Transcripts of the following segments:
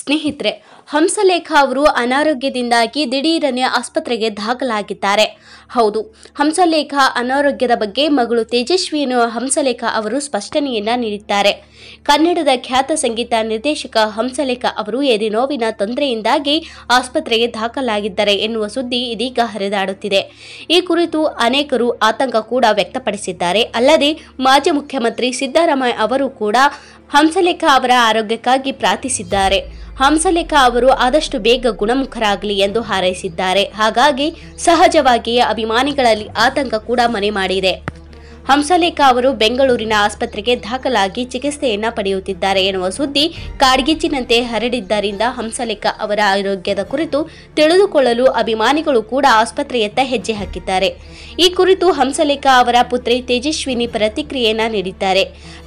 ಸ್ನೇಹಿತರೆ ಹಂಸಲೇಖ ಅವರು ಅನಾರೋಗ್ಯದಿಂದಾಗಿ ದಿಢೀರನೆ ಆಸ್ಪತ್ರೆಗೆ ದಾಖಲಾಗಿದ್ದಾರೆ ಹೌದು ಹಂಸಲೇಖ ಅನಾರೋಗ್ಯದ ಬಗ್ಗೆ ಮಗಳು ತೇಜಸ್ವಿಯನ್ನು ಹಂಸಲೇಖ ಅವರು ಸ್ಪಷ್ಟನೆಯನ್ನ ನೀಡಿದ್ದಾರೆ ಕನ್ನಡದ ಖ್ಯಾತ ಸಂಗೀತ ನಿರ್ದೇಶಕ ಹಂಸಲೇಖ ಅವರು ಎದೆನೋವಿನ ತೊಂದರೆಯಿಂದಾಗಿ ಆಸ್ಪತ್ರೆಗೆ ದಾಖಲಾಗಿದ್ದಾರೆ ಎನ್ನುವ ಸುದ್ದಿ ಇದೀಗ ಹರಿದಾಡುತ್ತಿದೆ ಈ ಕುರಿತು ಅನೇಕರು ಆತಂಕ ಕೂಡ ವ್ಯಕ್ತಪಡಿಸಿದ್ದಾರೆ ಅಲ್ಲದೆ ಮಾಜಿ ಮುಖ್ಯಮಂತ್ರಿ ಸಿದ್ದರಾಮಯ್ಯ ಅವರು ಕೂಡ ಹಂಸಲೇಖ ಅವರ ಆರೋಗ್ಯಕ್ಕಾಗಿ ಪ್ರಾರ್ಥಿಸಿದ್ದಾರೆ ಹಂಸಲೇಖ ಅವರು ಆದಷ್ಟು ಬೇಗ ಗುಣಮುಖರಾಗಲಿ ಎಂದು ಹಾರೈಸಿದ್ದಾರೆ ಹಾಗಾಗಿ ಸಹಜವಾಗಿಯೇ ಅಭಿಮಾನಿಗಳಲ್ಲಿ ಆತಂಕ ಕೂಡ ಮನೆ ಮಾಡಿದೆ ಹಂಸಲೇಖ ಅವರು ಬೆಂಗಳೂರಿನ ಆಸ್ಪತ್ರೆಗೆ ದಾಖಲಾಗಿ ಚಿಕಿತ್ಸೆಯನ್ನ ಪಡೆಯುತ್ತಿದ್ದಾರೆ ಎನ್ನುವ ಸುದ್ದಿ ಕಾಡ್ಗಿಚ್ಚಿನಂತೆ ಹರಡಿದ್ದರಿಂದ ಹಂಸಲೇಖ ಅವರ ಆರೋಗ್ಯದ ಕುರಿತು ತಿಳಿದುಕೊಳ್ಳಲು ಅಭಿಮಾನಿಗಳು ಕೂಡ ಆಸ್ಪತ್ರೆಯತ್ತ ಹೆಜ್ಜೆ ಹಾಕಿದ್ದಾರೆ ಈ ಕುರಿತು ಹಂಸಲೇಖ ಅವರ ಪುತ್ರಿ ತೇಜಸ್ವಿನಿ ಪ್ರತಿಕ್ರಿಯೆಯನ್ನ ನೀಡಿದ್ದಾರೆ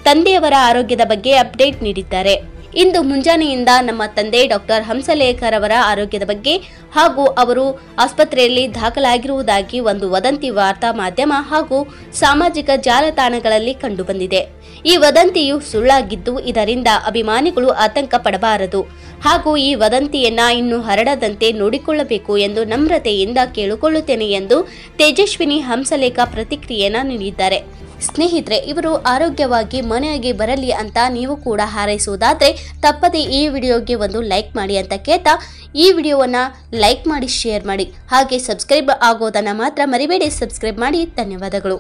ತಂದೆಯವರ ಆರೋಗ್ಯದ ಬಗ್ಗೆ ಅಪ್ಡೇಟ್ ನೀಡಿದ್ದಾರೆ ಇಂದು ಮುಂಜಾನೆಯಿಂದ ನಮ್ಮ ತಂದೆ ಡಾಕ್ಟರ್ ಹಂಸಲೇಖರ್ ಅವರ ಆರೋಗ್ಯದ ಬಗ್ಗೆ ಹಾಗೂ ಅವರು ಆಸ್ಪತ್ರೆಯಲ್ಲಿ ದಾಖಲಾಗಿರುವುದಾಗಿ ಒಂದು ವದಂತಿ ವಾರ್ತಾ ಮಾಧ್ಯಮ ಹಾಗೂ ಸಾಮಾಜಿಕ ಜಾಲತಾಣಗಳಲ್ಲಿ ಕಂಡುಬಂದಿದೆ ಈ ವದಂತಿಯು ಸುಳ್ಳಾಗಿದ್ದು ಇದರಿಂದ ಅಭಿಮಾನಿಗಳು ಆತಂಕ ಪಡಬಾರದು ಹಾಗೂ ಈ ವದಂತಿಯನ್ನ ಇನ್ನು ಹರಡದಂತೆ ನೋಡಿಕೊಳ್ಳಬೇಕು ಎಂದು ನಮ್ರತೆಯಿಂದ ಕೇಳಿಕೊಳ್ಳುತ್ತೇನೆ ಎಂದು ತೇಜಸ್ವಿನಿ ಹಂಸಲೇಖ ಪ್ರತಿಕ್ರಿಯೆಯನ್ನ ನೀಡಿದ್ದಾರೆ ಸ್ನೇಹಿತರೆ ಇವರು ಆರೋಗ್ಯವಾಗಿ ಮನೆಗೆ ಬರಲಿ ಅಂತ ನೀವು ಕೂಡ ಹಾರೈಸುವುದಾದರೆ ತಪ್ಪದೇ ಈ ವಿಡಿಯೋಗೆ ಒಂದು ಲೈಕ್ ಮಾಡಿ ಅಂತ ಕೇಳ್ತಾ ಈ ವಿಡಿಯೋವನ್ನು ಲೈಕ್ ಮಾಡಿ ಶೇರ್ ಮಾಡಿ ಹಾಗೆ ಸಬ್ಸ್ಕ್ರೈಬ್ ಆಗೋದನ್ನು ಮಾತ್ರ ಮರಿಬೇಡಿ ಸಬ್ಸ್ಕ್ರೈಬ್ ಮಾಡಿ ಧನ್ಯವಾದಗಳು